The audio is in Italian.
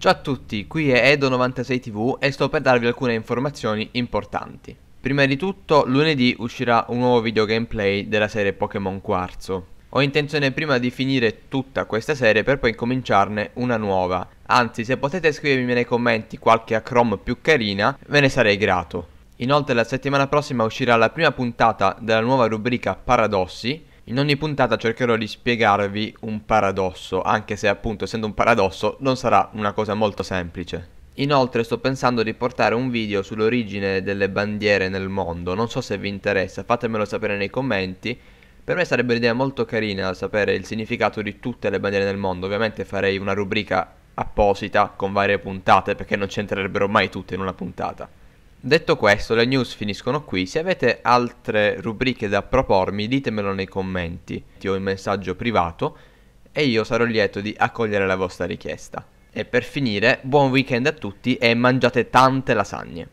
Ciao a tutti, qui è Edo96TV e sto per darvi alcune informazioni importanti. Prima di tutto, lunedì uscirà un nuovo video gameplay della serie Pokémon Quarzo. Ho intenzione prima di finire tutta questa serie per poi incominciarne una nuova. Anzi, se potete scrivermi nei commenti qualche acrom più carina, ve ne sarei grato. Inoltre la settimana prossima uscirà la prima puntata della nuova rubrica Paradossi, in ogni puntata cercherò di spiegarvi un paradosso, anche se appunto essendo un paradosso non sarà una cosa molto semplice. Inoltre sto pensando di portare un video sull'origine delle bandiere nel mondo, non so se vi interessa, fatemelo sapere nei commenti. Per me sarebbe un'idea molto carina sapere il significato di tutte le bandiere nel mondo, ovviamente farei una rubrica apposita con varie puntate perché non c'entrerebbero mai tutte in una puntata. Detto questo, le news finiscono qui. Se avete altre rubriche da propormi, ditemelo nei commenti o in messaggio privato e io sarò lieto di accogliere la vostra richiesta. E per finire, buon weekend a tutti e mangiate tante lasagne.